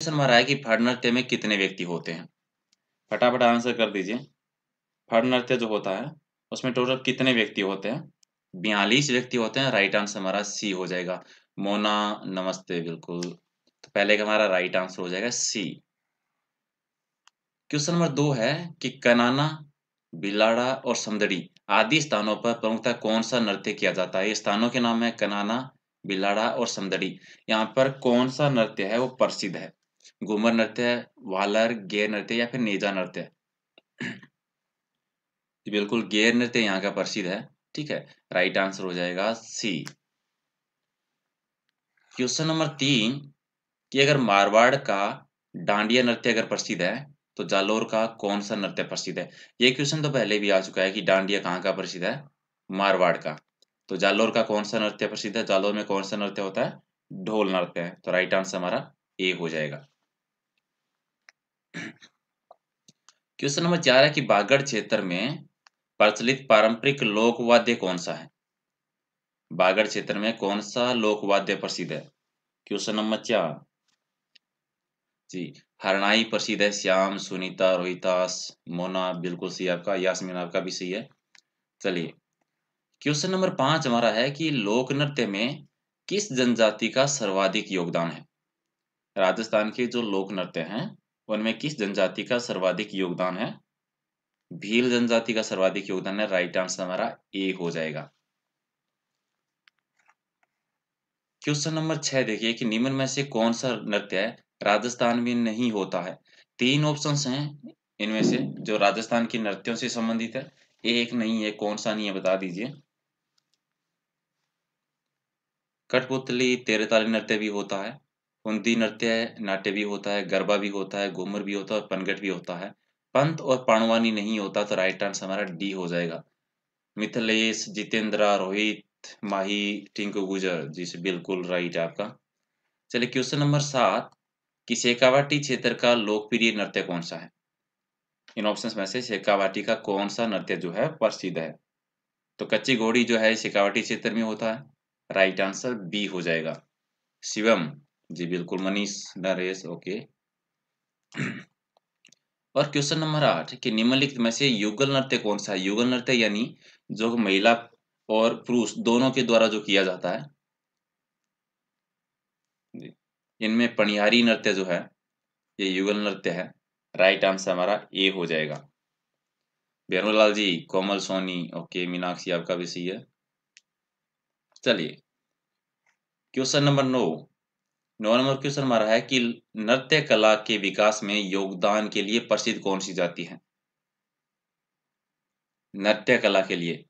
question हमारा है कि फाड़नृत्य में कितने व्यक्ति होते हैं फटाफट आंसर कर दीजिए नृत्य जो होता है उसमें टोटल कितने व्यक्ति होते हैं बयालीस व्यक्ति होते हैं राइट आंसर हमारा सी हो जाएगा मोना नमस्ते बिल्कुल तो पहले का हमारा राइट आंसर हो जाएगा सी क्वेश्चन नंबर दो है कि कनाना बिलाड़ा और समदड़ी आदि स्थानों पर प्रमुखता कौन सा नृत्य किया जाता है स्थानों के नाम है कनाना बिलाड़ा और समदड़ी यहाँ पर कौन सा नृत्य है वो प्रसिद्ध है घूमर नृत्य वालर गेर नृत्य या फिर नेजा नृत्य बिल्कुल गेर नृत्य यहाँ का प्रसिद्ध है ठीक है राइट आंसर हो जाएगा सी क्वेश्चन नंबर तीन कि अगर मारवाड़ का डांडिया नृत्य अगर प्रसिद्ध है तो जालोर का कौन सा नृत्य प्रसिद्ध है ये क्वेश्चन तो पहले भी आ चुका है कि डांडिया कहाँ का प्रसिद्ध है मारवाड़ का तो जालोर का कौन सा नृत्य प्रसिद्ध है जालोर में कौन सा नृत्य होता है ढोल नृत्य है तो राइट आंसर हमारा ए हो जाएगा क्वेश्चन नंबर ग्यारह की बागड़ क्षेत्र में प्रचलित पारंपरिक लोकवाद्य कौन सा है बागड़ क्षेत्र में कौन सा लोकवाद्य प्रसिद्ध है क्वेश्चन नंबर चार जी हरनाई प्रसिद्ध है श्याम सुनीता रोहितास मोना बिल्कुल सही आपका यासमीन आपका भी सही है चलिए क्वेश्चन नंबर पांच हमारा है कि लोक नृत्य में किस जनजाति का सर्वाधिक योगदान है राजस्थान के जो लोक नृत्य हैं उनमें किस जनजाति का सर्वाधिक योगदान है भील जनजाति का सर्वाधिक योगदान है राइट आंसर हमारा ए हो जाएगा क्वेश्चन नंबर छह देखिए कि निम्न में से कौन सा नृत्य है राजस्थान में नहीं होता है तीन ऑप्शन हैं इनमें से जो राजस्थान के नृत्यों से संबंधित है एक नहीं है कौन सा नहीं है बता दीजिए कठपुतली तेरताली नृत्य भी होता है कुंती नृत्य नाट्य भी होता है गरबा भी होता है घूमर भी होता है और पनगट भी होता है पंत और पाणवानी नहीं होता तो राइट आंसर हमारा डी हो जाएगा मिथिलेश जितेंद्रा रोहित माही टिंकू गुजर जी से बिल्कुल राइट है आपका चलिए क्वेश्चन नंबर सात कि शेखावाटी क्षेत्र का लोकप्रिय नृत्य कौन सा है इन ऑप्शंस में से शेखावाटी का कौन सा नृत्य जो है प्रसिद्ध है तो कच्ची घोड़ी जो है शेखावाटी क्षेत्र में होता है राइट आंसर बी हो जाएगा शिवम जी बिल्कुल मनीष नरेश ओके और क्वेश्चन नंबर आठ कि निम्नलिखित में से युगल नृत्य कौन सा है युगल नृत्य यानी जो महिला और पुरुष दोनों के द्वारा जो किया जाता है इनमें पणिहारी नृत्य जो है ये युगल नृत्य है राइट आंसर हमारा ए हो जाएगा बेरोलाल जी कोमल सोनी ओके मीनाक्षी आपका भी सही है चलिए क्वेश्चन नंबर नौ नौ नंबर क्वेश्चन हमारा है कि नृत्य कला के विकास में योगदान के लिए प्रसिद्ध कौन सी जाति है नृत्य कला के लिए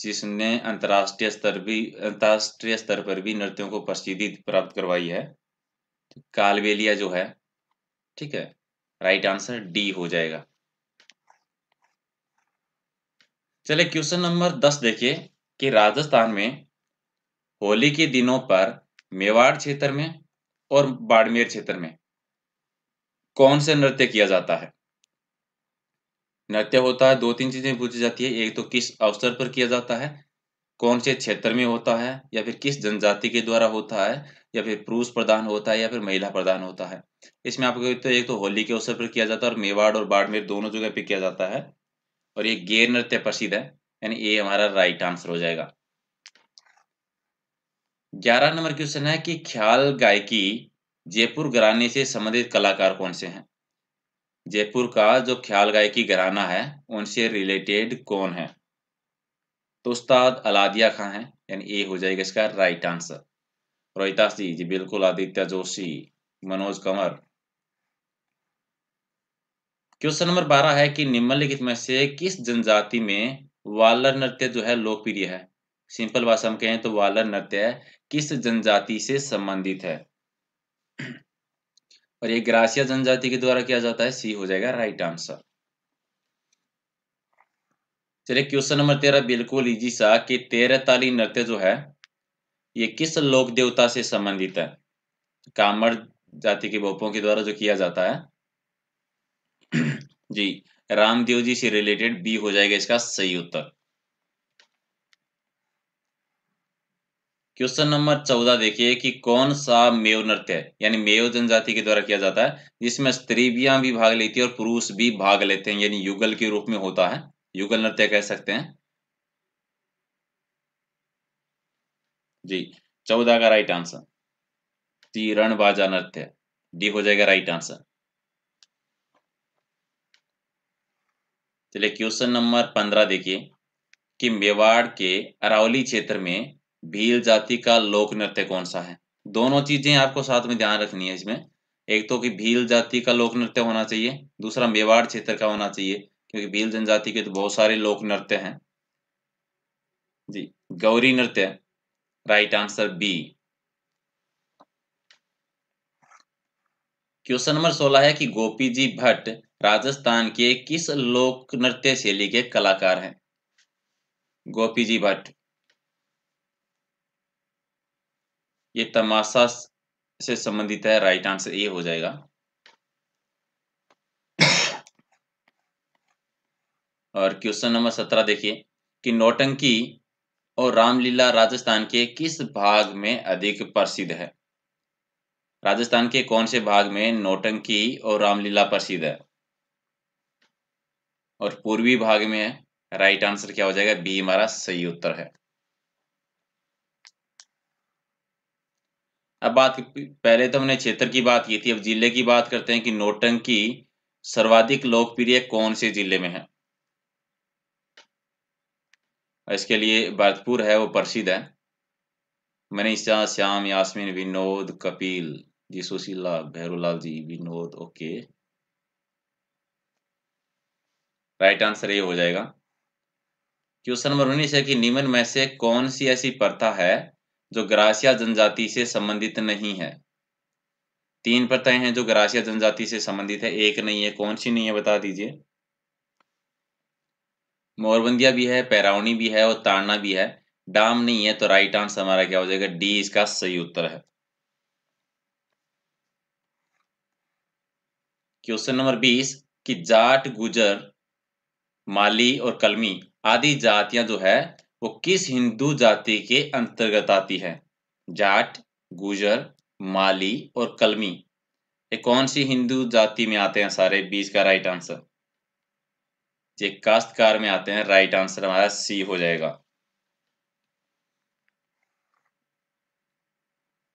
जिसने अंतरराष्ट्रीय स्तर भी अंतरराष्ट्रीय स्तर पर भी नृत्यों को प्रसिद्धि प्राप्त करवाई है कालबेलिया जो है ठीक है राइट आंसर डी हो जाएगा चले क्वेश्चन नंबर दस देखिए कि राजस्थान में होली के दिनों पर मेवाड़ क्षेत्र में और बाड़मेर क्षेत्र में कौन से नृत्य किया जाता है नृत्य होता है दो तीन चीजें पूछी जाती है एक तो किस अवसर पर किया जाता है कौन से क्षेत्र में होता है या फिर किस जनजाति के द्वारा होता है या फिर पुरुष प्रधान होता है या फिर महिला प्रधान होता है इसमें आपको तो एक तो होली के अवसर पर किया जाता है और मेवाड़ और बाड़मेर दोनों जगह पे किया जाता है और ये गेर नृत्य प्रसिद्ध है यानी ये हमारा राइट आंसर हो जाएगा ग्यारह नंबर क्वेश्चन है कि ख्याल गायकी जयपुर घराने से संबंधित कलाकार कौन से हैं जयपुर का जो ख्याल गायकी घराना है उनसे रिलेटेड कौन है तो उस्ताद अलादिया खां है यानी ए हो जाएगा इसका राइट आंसर रोहिता जी जी बिल्कुल आदित्य जोशी मनोज कंवर क्वेश्चन नंबर बारह है कि निम्नलिखित में से किस जनजाति में वालर नृत्य जो है लोकप्रिय है सिंपल भाषा में कहें तो वालर नृत्य किस जनजाति से संबंधित है और ये ग्रासिया जनजाति के द्वारा किया जाता है सी हो जाएगा राइट आंसर चलिए क्वेश्चन नंबर तेरह बिल्कुल इजी सा कि तेरह ताली नृत्य जो है ये किस लोक देवता से संबंधित है कामर जाति के भोपों के द्वारा जो किया जाता है जी रामदेव जी से रिलेटेड बी हो जाएगा इसका सही उत्तर क्वेश्चन नंबर चौदह देखिए कि कौन सा मेव नृत्य यानी मेव जनजाति के द्वारा किया जाता है जिसमें स्त्रीबियां भी भाग लेती है और पुरुष भी भाग लेते हैं यानी युगल के रूप में होता है युगल नृत्य कह सकते हैं जी चौदह का राइट आंसर तीरण बाजा नृत्य डी हो जाएगा राइट आंसर चलिए क्वेश्चन नंबर पंद्रह देखिए कि मेवाड़ के अरावली क्षेत्र में भील जाति का लोक नृत्य कौन सा है दोनों चीजें आपको साथ में ध्यान रखनी है इसमें एक तो कि भील जाति का लोक नृत्य होना चाहिए दूसरा मेवाड़ क्षेत्र का होना चाहिए क्योंकि भील जनजाति के तो बहुत सारे लोक नृत्य हैं जी गौरी नृत्य right answer B question number सोलह है कि गोपी जी भट्ट राजस्थान के किस लोक नृत्य शैली के कलाकार हैं गोपी जी भट्ट ये तमाशा से संबंधित है राइट आंसर ए हो जाएगा और क्वेश्चन नंबर सत्रह देखिए कि नौटंकी और रामलीला राजस्थान के किस भाग में अधिक प्रसिद्ध है राजस्थान के कौन से भाग में नौटंकी और रामलीला प्रसिद्ध है और पूर्वी भाग में है राइट आंसर क्या हो जाएगा बी हमारा सही उत्तर है अब बात पहले तो हमने क्षेत्र की बात की थी अब जिले की बात करते हैं कि नोटंकी सर्वाधिक लोकप्रिय कौन से जिले में है इसके लिए भरतपुर है वो प्रसिद्ध है Manisha Shyam Yasmin Vinod Kapil ji Sushila Bhairulal ji Vinod okay right answer ये हो जाएगा क्वेश्चन नंबर उन्नीस है कि निम्न में से कौन सी ऐसी प्रथा है जो ग्रासिया जनजाति से संबंधित नहीं है तीन प्रथाएं हैं जो ग्रासिया जनजाति से संबंधित है एक नहीं है कौन सी नहीं है बता दीजिए मोरबंदिया भी है पैरावनी भी है और ताड़ना भी है डाम नहीं है तो राइट आंसर हमारा क्या हो जाएगा डी इसका सही उत्तर है क्वेश्चन नंबर बीस कि जाट गुजर माली और कलमी आदि जातियां जो है वो किस हिंदू जाति के अंतर्गत आती है जाट गुजर माली और कलमी ये कौन सी हिंदू जाति में आते हैं सारे बीस का राइट आंसर ये काश्तकार में आते हैं राइट आंसर हमारा सी हो जाएगा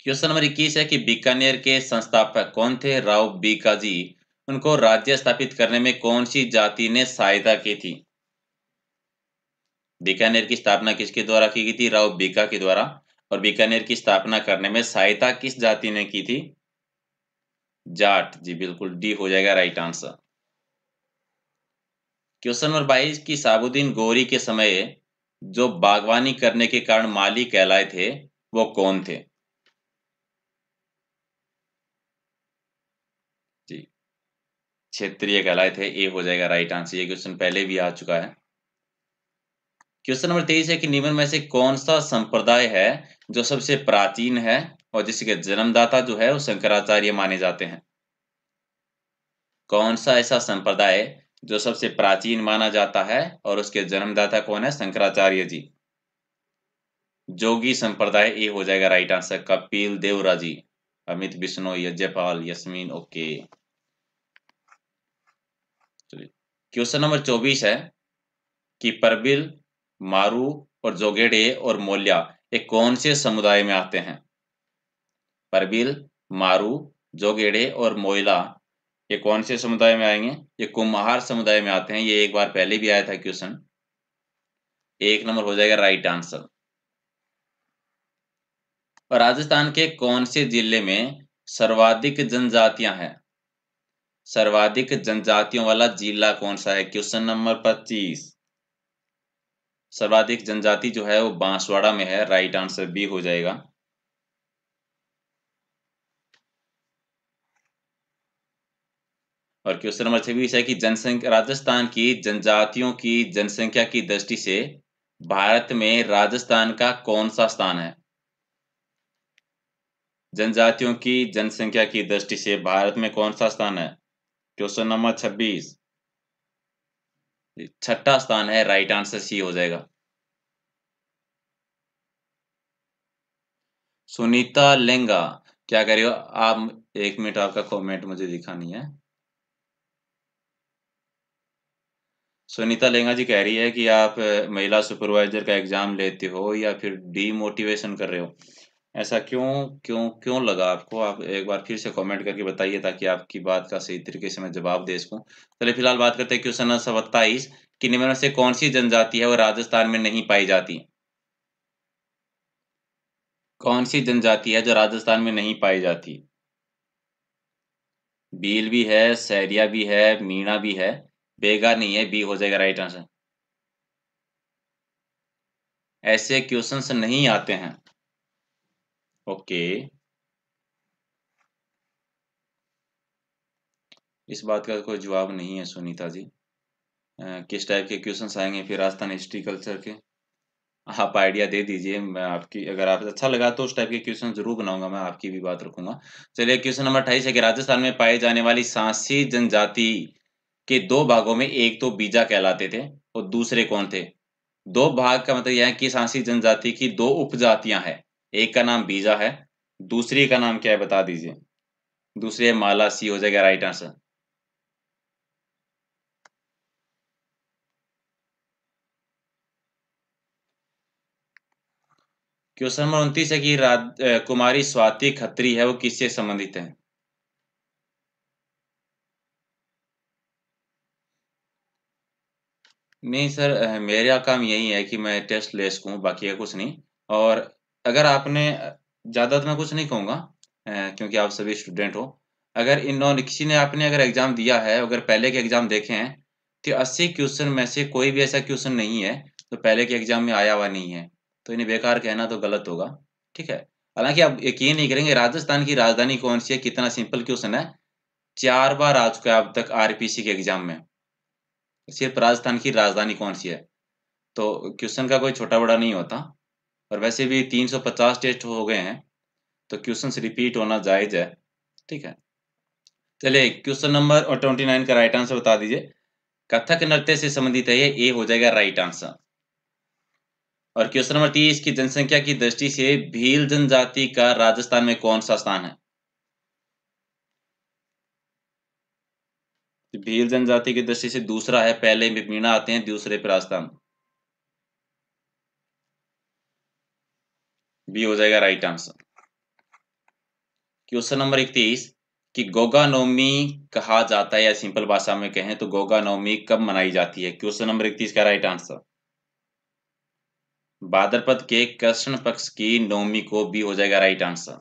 क्वेश्चन नंबर इक्कीस है कि बीकानेर के संस्थापक कौन थे राव बीकाजी उनको राज्य स्थापित करने में कौन सी जाति ने सहायता की थी बीकानेर की स्थापना किसके द्वारा की गई थी राव बीका के द्वारा और बीकानेर की स्थापना करने में सहायता किस जाति ने की थी जाट जी बिल्कुल डी हो जाएगा राइट आंसर क्वेश्चन नंबर बाईस की साबुद्दीन गौरी के समय जो बागवानी करने के कारण माली कहलाए थे वो कौन थे जी क्षेत्रीय कहलाए थे ए हो जाएगा राइट आंसर ये क्वेश्चन पहले भी आ चुका है क्वेश्चन नंबर तेईस है कि निम्न में से कौन सा संप्रदाय है जो सबसे प्राचीन है और जिसके जन्मदाता जो है वो शंकराचार्य माने जाते हैं कौन सा ऐसा संप्रदाय जो सबसे प्राचीन माना जाता है और उसके जन्मदाता कौन है शंकराचार्य जी जोगी संप्रदाय ए हो जाएगा right answer Kapil Deora ji Amit Bishnoi Yagyapal Yasmin okay question number चौबीस है कि परबिल मारू और जोगेडे और मोलिया ये कौन से समुदाय में आते हैं परबिल मारू जोगेडे और मोइला ये कौन से समुदाय में आएंगे ये कुम्हार समुदाय में आते हैं ये एक बार पहले भी आया था क्वेश्चन एक नंबर हो जाएगा राइट आंसर और राजस्थान के कौन से जिले में सर्वाधिक जनजातियां हैं सर्वाधिक जनजातियों वाला जिला कौन सा है क्वेश्चन नंबर पच्चीस सर्वाधिक जनजाति जो है वो बांसवाड़ा में है राइट आंसर बी हो जाएगा और क्वेश्चन नंबर छब्बीस है कि जनसंख्या राजस्थान की जनजातियों की जनसंख्या की दृष्टि से भारत में राजस्थान का कौन सा स्थान है जनजातियों की जनसंख्या की दृष्टि से भारत में कौन सा स्थान है क्वेश्चन नंबर छब्बीस छठा स्थान है राइट आंसर सी हो जाएगा सुनीता लेंगा क्या करियो आप एक मिनट आपका कमेंट मुझे दिखा नहीं है सुनीता लेंगा जी कह रही है कि आप महिला सुपरवाइजर का एग्जाम लेते हो या फिर डीमोटिवेशन कर रहे हो ऐसा क्यों क्यों क्यों लगा आपको आप एक बार फिर से कमेंट करके बताइए ताकि आपकी बात का सही तरीके से मैं जवाब दे सकूं चलिए फिलहाल बात करते हैं क्वेश्चन नंबर सत्ताईस कि निम्न से कौन सी जनजाति है वो राजस्थान में नहीं पाई जाती कौन सी जनजाति है जो राजस्थान में नहीं पाई जाती बील भी है सैरिया भी है मीणा भी है बेगा नहीं है बी हो जाएगा राइट आंसर ऐसे क्वेश्चन नहीं आते हैं ओके इस बात का कोई जवाब नहीं है सुनीता जी आ, किस टाइप के क्वेश्चन आएंगे फिर राजस्थान हिस्ट्री कल्चर के आप आइडिया दे दीजिए मैं आपकी अगर आप अच्छा लगा तो उस टाइप के क्वेश्चन जरूर बनाऊंगा मैं आपकी भी बात रखूंगा चलिए क्वेश्चन नंबर अट्ठाईस है कि राजस्थान में पाए जाने वाली सांसी जनजाति के दो भागों में एक तो बीजा कहलाते थे और दूसरे कौन थे दो भाग का मतलब यह है कि सांसी जनजाति की दो उपजातियां हैं एक का नाम बीजा है दूसरी का नाम क्या है बता दीजिए दूसरी है माला सी हो जाएगा राइट आंसर क्वेश्चन नंबर उन्तीस है कि कुमारी स्वाति खत्री है वो किससे संबंधित है नहीं सर मेरा काम यही है कि मैं टेस्ट ले सकूं बाकी है कुछ नहीं और अगर आपने ज़्यादा तो मैं कुछ नहीं कहूँगा क्योंकि आप सभी स्टूडेंट हो अगर नौ किसी ने आपने अगर एग्ज़ाम दिया है अगर पहले के एग्ज़ाम देखे हैं तो अस्सी क्वेश्चन में से कोई भी ऐसा क्वेश्चन नहीं है तो पहले के एग्ज़ाम में आया हुआ नहीं है तो इन्हें बेकार कहना तो गलत होगा ठीक है हालांकि आप यकीन नहीं करेंगे राजस्थान की राजधानी कौन सी है कितना सिंपल क्वेश्चन है चार बार आ चुका है अब तक आर के एग्ज़ाम में सिर्फ राजस्थान की राजधानी कौन सी है तो क्वेश्चन का कोई छोटा बड़ा नहीं होता और वैसे भी 350 टेस्ट हो गए हैं तो क्वेश्चन रिपीट होना जायज़ है ठीक है चलिए क्वेश्चन नंबर और 29 का राइट आंसर बता दीजिए कथक नृत्य से संबंधित है ये ए हो जाएगा राइट आंसर और क्वेश्चन नंबर तीस की जनसंख्या की दृष्टि से भील जनजाति का राजस्थान में कौन सा स्थान है भील जनजाति की दृष्टि से दूसरा है पहले मीणा आते हैं दूसरे पर राजस्थान बी हो जाएगा राइट आंसर क्वेश्चन नंबर इकतीस कि गोगा नवमी कहा जाता है या सिंपल भाषा में कहें तो गोगा नवमी कब मनाई जाती है क्वेश्चन नंबर इकतीस का राइट आंसर भाद्रपद के कृष्ण पक्ष की नवमी को बी हो जाएगा राइट आंसर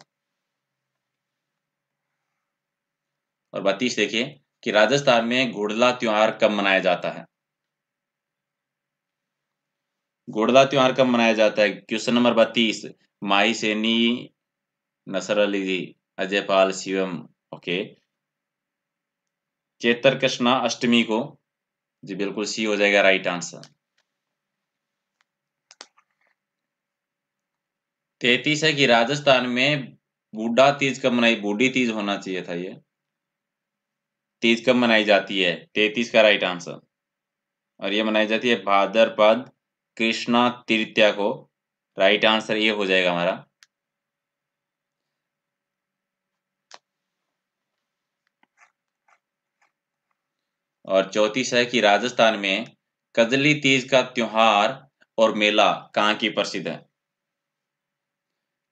और बत्तीस देखिए कि राजस्थान में घुड़ला त्योहार कब मनाया जाता है घुड़ला त्योहार कब मनाया जाता है क्वेश्चन नंबर बत्तीस नसर अली अजयपाल शिवम ओके चेतर कृष्णा अष्टमी को जी बिल्कुल सी हो जाएगा राइट आंसर तैतीस है कि राजस्थान में बूढ़ा तीज कब मनाई बूढ़ी तीज होना चाहिए था ये तीज कब मनाई जाती है तैतीस का राइट आंसर और ये मनाई जाती है भादरपद कृष्णा तृतीया को राइट आंसर ये हो जाएगा हमारा और चौथी है कि राजस्थान में कजली तीज का त्योहार और मेला कहां की प्रसिद्ध है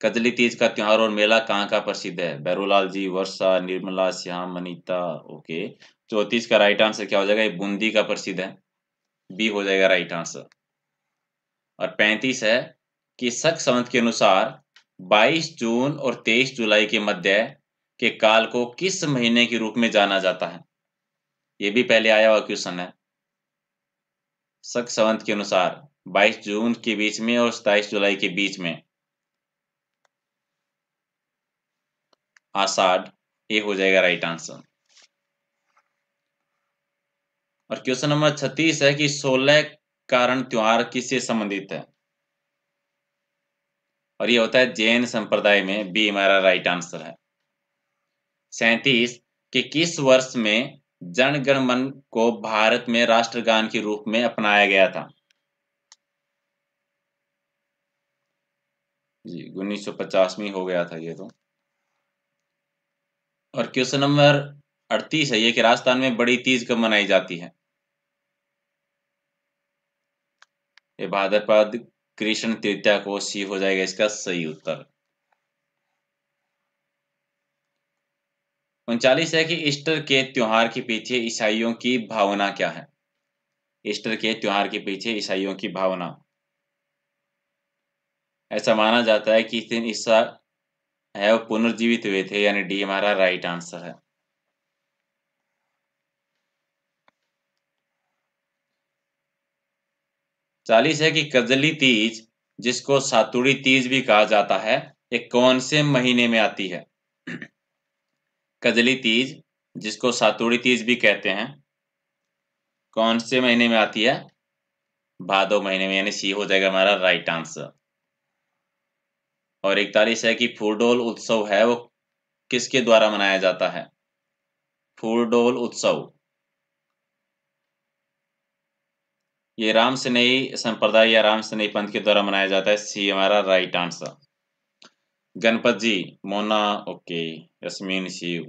कजली तीज का त्योहार और मेला कहां का प्रसिद्ध है बैरूलाल जी वर्षा निर्मला श्याम अनिता ओके चौतीस का राइट आंसर क्या हो जाएगा ये बूंदी का प्रसिद्ध है बी हो जाएगा राइट आंसर और पैंतीस है कि शक संवत के अनुसार 22 जून और 23 जुलाई के मध्य के काल को किस महीने के रूप में जाना जाता है ये भी पहले आया हुआ क्वेश्चन है शक संवत के अनुसार 22 जून के बीच में और 27 जुलाई के बीच में आषाढ़ ये हो जाएगा राइट आंसर और क्वेश्चन नंबर छत्तीस है कि सोलह कारण त्योहार किससे संबंधित है और ये होता है जैन संप्रदाय में बी हमारा राइट आंसर है सैतीस कि किस वर्ष में जनगणमन को भारत में राष्ट्रगान के रूप में अपनाया गया था जी उन्नीस सौ पचास में हो गया था ये तो और क्वेश्चन नंबर अड़तीस है ये कि राजस्थान में बड़ी तीज कब मनाई जाती है ये भाद्रपद कृष्ण तृतीया को सी हो जाएगा इसका सही उत्तर उनचालीस है कि ईस्टर के त्योहार के पीछे ईसाइयों की भावना क्या है ईस्टर के त्योहार के पीछे ईसाइयों की भावना ऐसा माना जाता है कि इस दिन ईसा है वो पुनर्जीवित हुए थे यानी डी हमारा राइट आंसर है चालीस है कि कजली तीज जिसको सातुड़ी तीज भी कहा जाता है ये कौन से महीने में आती है कजली तीज जिसको सातुड़ी तीज भी कहते हैं कौन से महीने में आती है भादो महीने में यानी सी हो जाएगा हमारा राइट आंसर और इकतालीस है कि फूरडोल उत्सव है वो किसके द्वारा मनाया जाता है फूरडोल उत्सव ये राम स्नेही संप्रदाय या राम स्नेही पंथ के द्वारा मनाया जाता है सी हमारा right answer Ganpat ji Mona okay Yasmin Shiv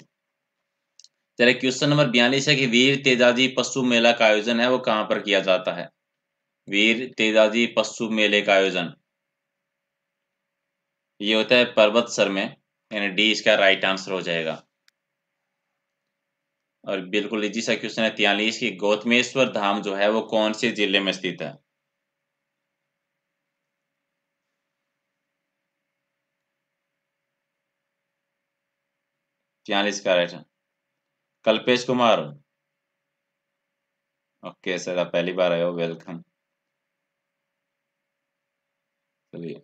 चलिए क्वेश्चन नंबर बयालीस है कि वीर तेजाजी पशु मेला का आयोजन है वो कहां पर किया जाता है वीर तेजाजी पशु मेले का आयोजन ये होता है पर्वत सर में यानी डी इसका राइट आंसर हो जाएगा और बिल्कुल इजी सा क्वेश्चन है तियालीस की गौतमेश्वर धाम जो है वो कौन से जिले में स्थित है तियालीस का right Kalpesh Kumar okay sir आप पहली बार आए हो वेलकम चलिए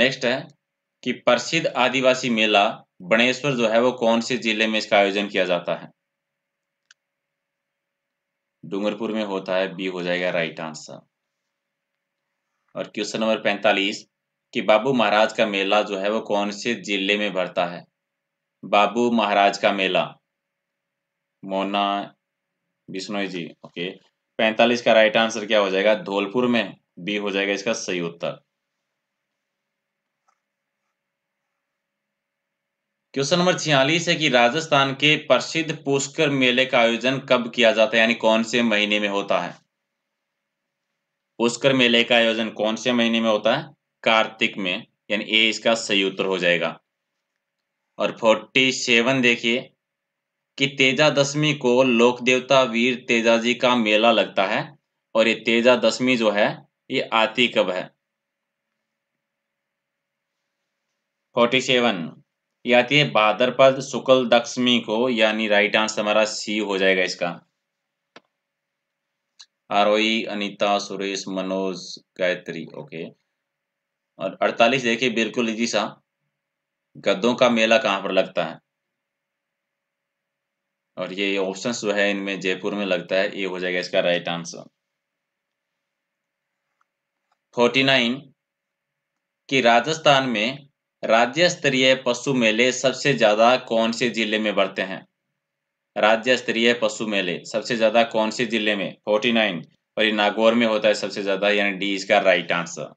नेक्स्ट है कि प्रसिद्ध आदिवासी मेला बणेश्वर जो है वो कौन से जिले में इसका आयोजन किया जाता है डूंगरपुर में होता है बी हो जाएगा राइट आंसर और क्वेश्चन नंबर पैंतालीस कि बाबू महाराज का मेला जो है वो कौन से जिले में भरता है बाबू महाराज का मेला मोना बिश्नोई जी ओके पैंतालीस का राइट आंसर क्या हो जाएगा धौलपुर में बी हो जाएगा इसका सही उत्तर क्वेश्चन नंबर छियालीस है कि राजस्थान के प्रसिद्ध पुष्कर मेले का आयोजन कब किया जाता है यानी कौन से महीने में होता है पुष्कर मेले का आयोजन कौन से महीने में होता है कार्तिक में यानी ए इसका सही उत्तर हो जाएगा और फोर्टी सेवन देखिए कि तेजा दशमी को लोक देवता वीर तेजा जी का मेला लगता है और ये तेजा दशमी जो है ये आती कब है फोर्टी सेवन ये आती है भाद्रपद शुक्ल दक्षमी को यानी राइट आंसर हमारा सी हो जाएगा इसका आरोही e, अनीता सुरेश मनोज गायत्री ओके और 48 देखिए बिल्कुल इजी सा गद्दों का मेला कहां पर लगता है और ये ऑप्शन जो है इनमें जयपुर में लगता है ये हो जाएगा इसका राइट आंसर फोर्टी नाइन कि राजस्थान में राज्य स्तरीय पशु मेले सबसे ज्यादा कौन से जिले में बढ़ते हैं राज्य स्तरीय पशु मेले सबसे ज्यादा कौन से जिले में फोर्टी नाइन और ये नागौर में होता है सबसे ज्यादा यानी डी इसका राइट आंसर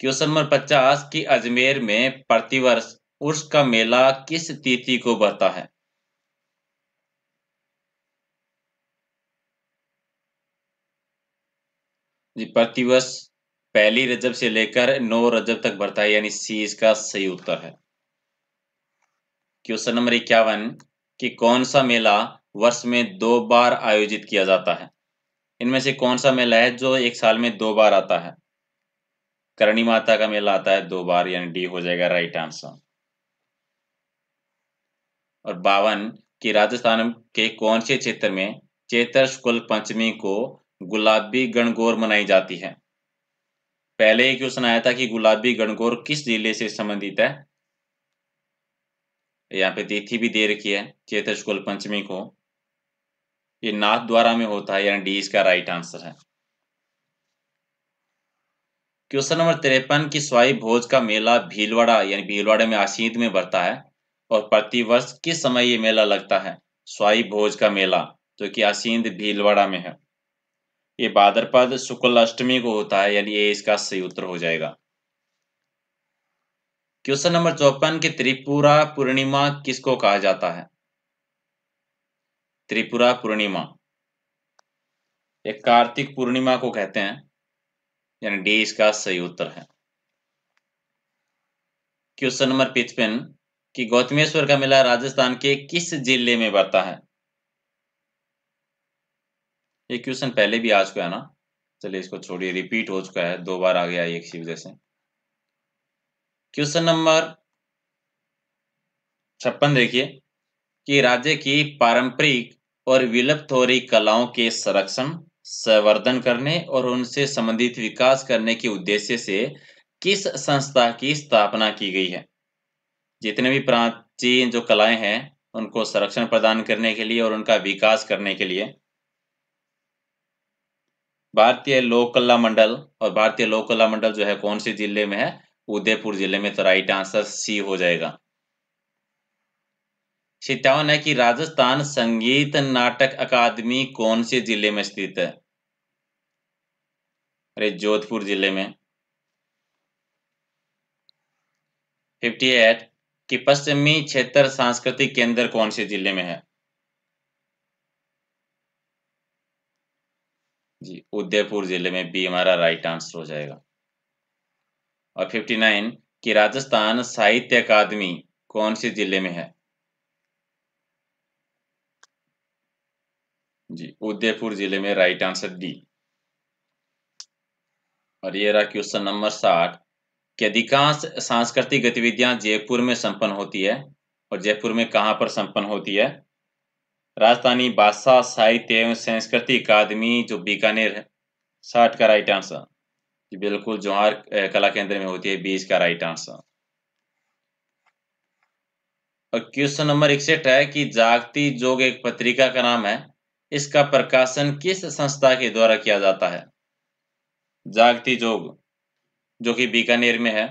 क्वेश्चन नंबर पचास की अजमेर में प्रतिवर्ष उर्स का मेला किस तिथि को बढ़ता है जी प्रतिवर्ष पहली रजब से लेकर नौ रजब तक बढ़ता है यानी सी इसका सही उत्तर है क्वेश्चन नंबर इक्यावन कि कौन सा मेला वर्ष में दो बार आयोजित किया जाता है इनमें से कौन सा मेला है जो एक साल में दो बार आता है करणी माता का मेला आता है दो बार यानी डी हो जाएगा राइट आंसर और बावन कि राजस्थान के कौन से क्षेत्र में चेतर शुक्ल पंचमी को गुलाबी गणगौर मनाई जाती है पहले ही क्वेश्चन आया था कि गुलाबी गणगौर किस जिले से संबंधित है यहाँ पे तिथि भी दे रखी है चैत्र शुक्ल पंचमी को ये नाथ द्वारा में होता है यानी डी इसका राइट आंसर है क्वेश्चन नंबर तिरपन की स्वाई भोज का मेला भीलवाड़ा यानी भीलवाड़े में आशीत में भरता है और प्रतिवर्ष किस समय ये मेला लगता है स्वाई भोज का मेला जो कि आसींद भीलवाड़ा में है ये भाद्रपद शुक्ल अष्टमी को होता है यानी ये इसका सही उत्तर हो जाएगा क्वेश्चन नंबर चौपन की त्रिपुरा पूर्णिमा किसको कहा जाता है त्रिपुरा पूर्णिमा एक कार्तिक पूर्णिमा को कहते हैं यानी डी इसका सही उत्तर है क्वेश्चन नंबर पिचपिन की गौतमेश्वर का मेला राजस्थान के किस जिले में बढ़ता है ये क्वेश्चन पहले भी आ चुका है ना चलिए इसको छोड़िए रिपीट हो चुका है दो बार आ गया एक सी वजह से क्वेश्चन नंबर छप्पन देखिए कि राज्य की पारंपरिक और विलुप्त हो रही कलाओं के संरक्षण संवर्धन करने और उनसे संबंधित विकास करने के उद्देश्य से किस संस्था की स्थापना की गई है जितने भी प्राचीन जो कलाएं हैं उनको संरक्षण प्रदान करने के लिए और उनका विकास करने के लिए भारतीय लोक कला मंडल और भारतीय लोक कला मंडल जो है कौन से जिले में है उदयपुर जिले में तो राइट आंसर सी हो जाएगा सितावन है कि राजस्थान संगीत नाटक अकादमी कौन से जिले में स्थित है अरे जोधपुर जिले में फिफ्टी एट कि पश्चिमी क्षेत्र सांस्कृतिक केंद्र कौन से जिले में है जी उदयपुर जिले में बी हमारा राइट आंसर हो जाएगा और 59 कि राजस्थान साहित्य अकादमी कौन से जिले में है जी उदयपुर जिले में राइट आंसर डी और ये रहा क्वेश्चन नंबर साठ कि अधिकांश सांस्कृतिक गतिविधियां जयपुर में संपन्न होती है और जयपुर में कहां पर संपन्न होती है राजस्थानी भाषा साहित्य एवं संस्कृति अकादमी जो बीकानेर साठ का राइट आंसर बिल्कुल बिल्कुल जोहार कला केंद्र में होती है बीस का राइट आंसर और क्वेश्चन नंबर इकसठ है कि जागती जोग एक पत्रिका का नाम है इसका प्रकाशन किस संस्था के द्वारा किया जाता है जागती जोग जो कि बीकानेर में है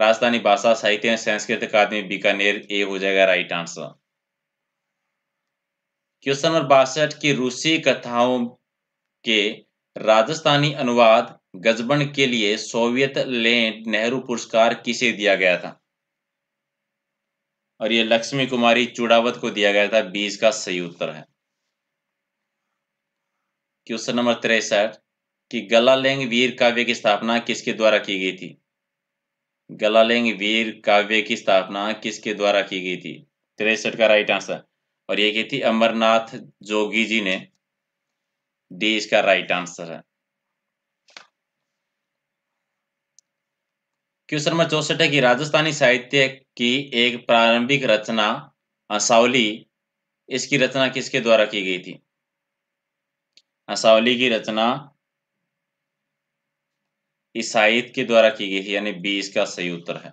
राजधानी भाषा साहित्य एवं संस्कृत अकादमी बीकानेर ए हो जाएगा राइट आंसर क्वेश्चन नंबर बासठ की रूसी कथाओं के राजस्थानी अनुवाद गजबन के लिए सोवियत लैंड नेहरू पुरस्कार किसे दिया गया था और ये लक्ष्मी कुमारी चुड़ावत को दिया गया था बीस का सही उत्तर है क्वेश्चन नंबर तिरसठ कि गलालेंग वीर काव्य की स्थापना किसके द्वारा की गई थी गलालेंग वीर काव्य की स्थापना किसके द्वारा की गई थी तिरसठ का राइट आंसर और ये की थी अमरनाथ जोगी जी ने डी इसका राइट आंसर है क्वेश्चन नंबर चौसठ है कि राजस्थानी साहित्य की एक प्रारंभिक रचना असावली इसकी रचना किसके द्वारा की गई थी असावली की रचना इस साहित्य के द्वारा की गई थी यानी बी इसका सही उत्तर है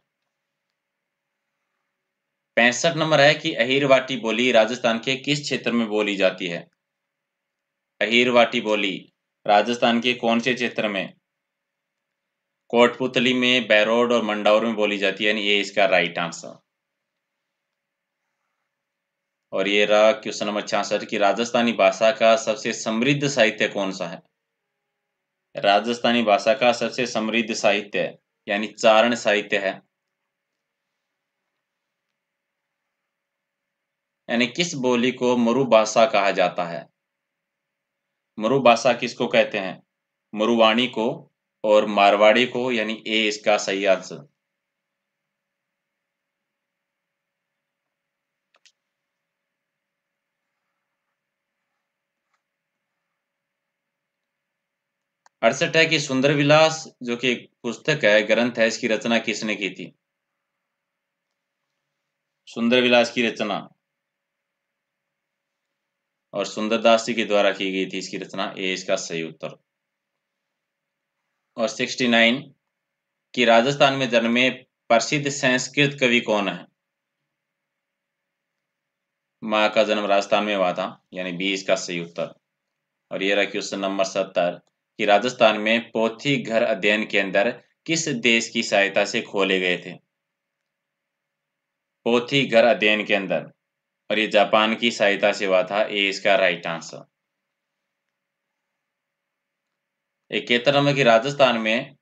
पैंसठ नंबर है कि अहिरवाटी बोली राजस्थान के किस क्षेत्र में बोली जाती है अहिरवाटी बोली राजस्थान के कौन से क्षेत्र में कोटपुतली में बैरोड और मंडावर में बोली जाती है ये इसका राइट आंसर और ये रहा क्वेश्चन नंबर छियासठ की राजस्थानी भाषा का सबसे समृद्ध साहित्य कौन सा है राजस्थानी भाषा का सबसे समृद्ध साहित्य यानी चारण साहित्य है यानी किस बोली को मरुभाषा कहा जाता है मरुभाषा किसको कहते हैं मरुवाणी को और मारवाड़ी को यानी ए इसका सही आंसर अड़सठ है कि सुंदर विलास जो कि पुस्तक है ग्रंथ है इसकी रचना किसने की थी सुंदर विलास की रचना और सुंदरदास जी के द्वारा की गई थी इसकी रचना ए इसका सही उत्तर और 69 कि राजस्थान में जन्मे प्रसिद्ध संस्कृत कवि कौन है माँ का जन्म राजस्थान में हुआ था यानी बी इसका सही उत्तर और ये रहा क्वेश्चन नंबर सत्तर कि राजस्थान में पोथी घर अध्ययन अंदर किस देश की सहायता से खोले गए थे पोथी घर अध्ययन अंदर और ये जापान की सहायता से हुआ था ए इसका राइट आंसर एक कहता की राजस्थान में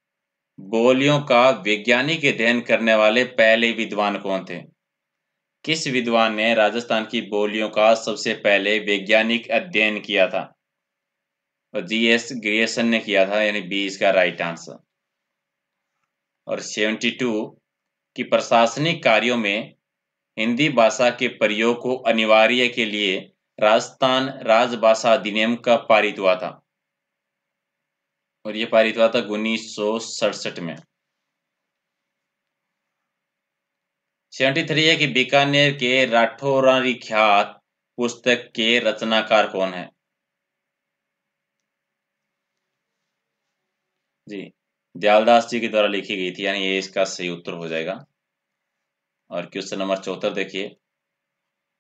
बोलियों का वैज्ञानिक अध्ययन करने वाले पहले विद्वान कौन थे किस विद्वान ने राजस्थान की बोलियों का सबसे पहले वैज्ञानिक अध्ययन किया था और जी एस ग्रियसन ने किया था यानी बी इसका राइट आंसर और 72 की प्रशासनिक कार्यों में हिंदी भाषा के प्रयोग को अनिवार्य के लिए राजस्थान राजभाषा अधिनियम का पारित हुआ था और यह पारित हुआ था उन्नीस में सेवेंटी थ्री है कि बीकानेर के राठौरारी ख्यात पुस्तक के रचनाकार कौन है जी दयालदास जी के द्वारा लिखी गई थी यानी ये इसका सही उत्तर हो जाएगा और क्वेश्चन नंबर चौहत्तर देखिए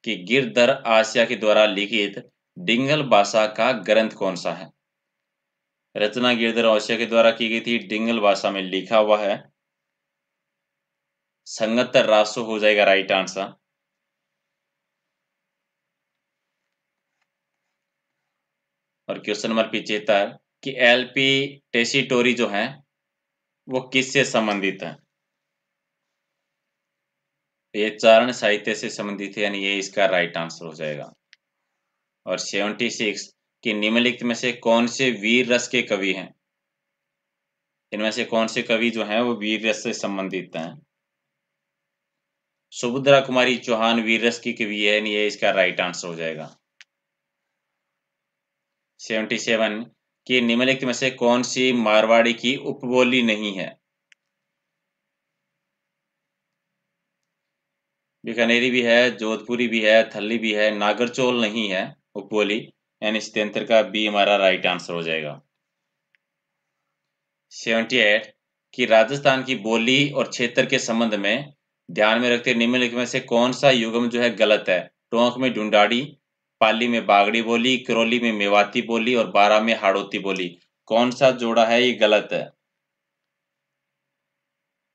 कि गिरधर आसिया के द्वारा लिखित डिंगल भाषा का ग्रंथ कौन सा है रचना गिरधर आसिया के द्वारा की गई थी डिंगल भाषा में लिखा हुआ है संगत रासो हो जाएगा राइट आंसर और क्वेश्चन नंबर पिछहत्तर कि एलपी टेसिटोरी जो है वो किससे संबंधित है ये चारण साहित्य से संबंधित है यानी ये इसका राइट आंसर हो जाएगा और सेवनटी सिक्स की निम्नलिखित में से कौन से वीर रस के कवि हैं इनमें से कौन से कवि जो हैं वो वीर रस से संबंधित हैं सुभद्रा कुमारी चौहान वीर रस की कवि है ये इसका राइट आंसर हो जाएगा सेवनटी सेवन की निम्नलिखित में से कौन सी मारवाड़ी की उपबोली नहीं है बीकानेरी भी है जोधपुरी भी है थल्ली भी है नागरचोल नहीं है उपवली यानी स्तंत्र का बी हमारा राइट आंसर हो जाएगा सेवेंटी एट कि राजस्थान की बोली और क्षेत्र के संबंध में ध्यान में रखते निम्नलिखित में से कौन सा युगम जो है गलत है टोंक में ढूंढाड़ी पाली में बागड़ी बोली करौली में मेवाती बोली और बारा में हाड़ोती बोली कौन सा जोड़ा है ये गलत है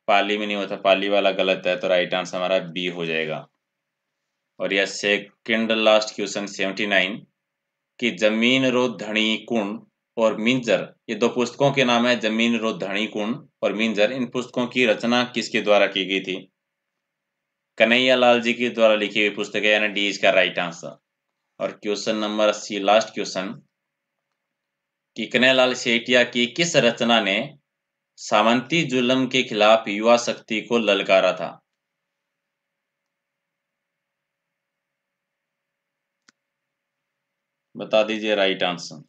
पाली में नहीं होता पाली वाला गलत है तो राइट आंसर हमारा बी हो जाएगा और यह second last question seventy nine की जमीन धनी कुंड और मिंजर ये दो पुस्तकों के नाम है जमीन धनी कुंड और मिंजर इन पुस्तकों की रचना किसके द्वारा की गई थी कन्हैया लाल जी के द्वारा लिखी हुई पुस्तक है यानी डी इसका राइट आंसर और क्वेश्चन नंबर अस्सी लास्ट क्वेश्चन कि लाल सेठिया की किस रचना ने सामंती जुल्म के खिलाफ युवा शक्ति को ललकारा था बता दीजिए राइट आंसर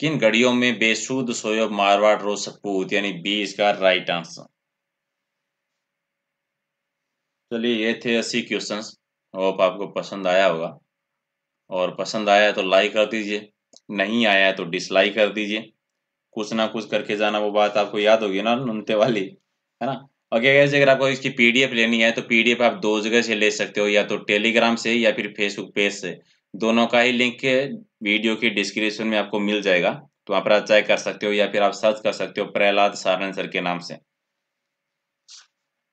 किन घड़ियों में बेसुद सोयब मारवाड़ रो सपूत यानी बी इसका राइट आंसर चलिए ये थे अस्सी क्वेश्चंस होप आपको पसंद आया होगा और पसंद आया तो लाइक कर दीजिए नहीं आया है तो डिसलाइक कर दीजिए कुछ ना कुछ करके जाना वो बात आपको याद होगी ना नुनते वाली है ना और क्या कहते अगर आपको इसकी पीडीएफ लेनी है तो पीडीएफ आप दो जगह से ले सकते हो या तो टेलीग्राम से या फिर फेसबुक पेज से दोनों का ही लिंक वीडियो के डिस्क्रिप्शन में आपको मिल जाएगा तो वहाँ पर आप चेक कर सकते हो या फिर आप सर्च कर सकते हो प्रहलाद सारण सर के नाम से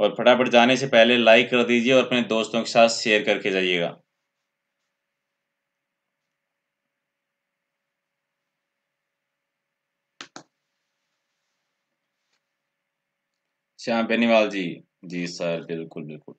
और फटाफट जाने से पहले लाइक कर दीजिए और अपने दोस्तों के साथ शेयर करके जाइएगा श्याम अच्छा, बेनीवाल जी जी सर बिल्कुल बिल्कुल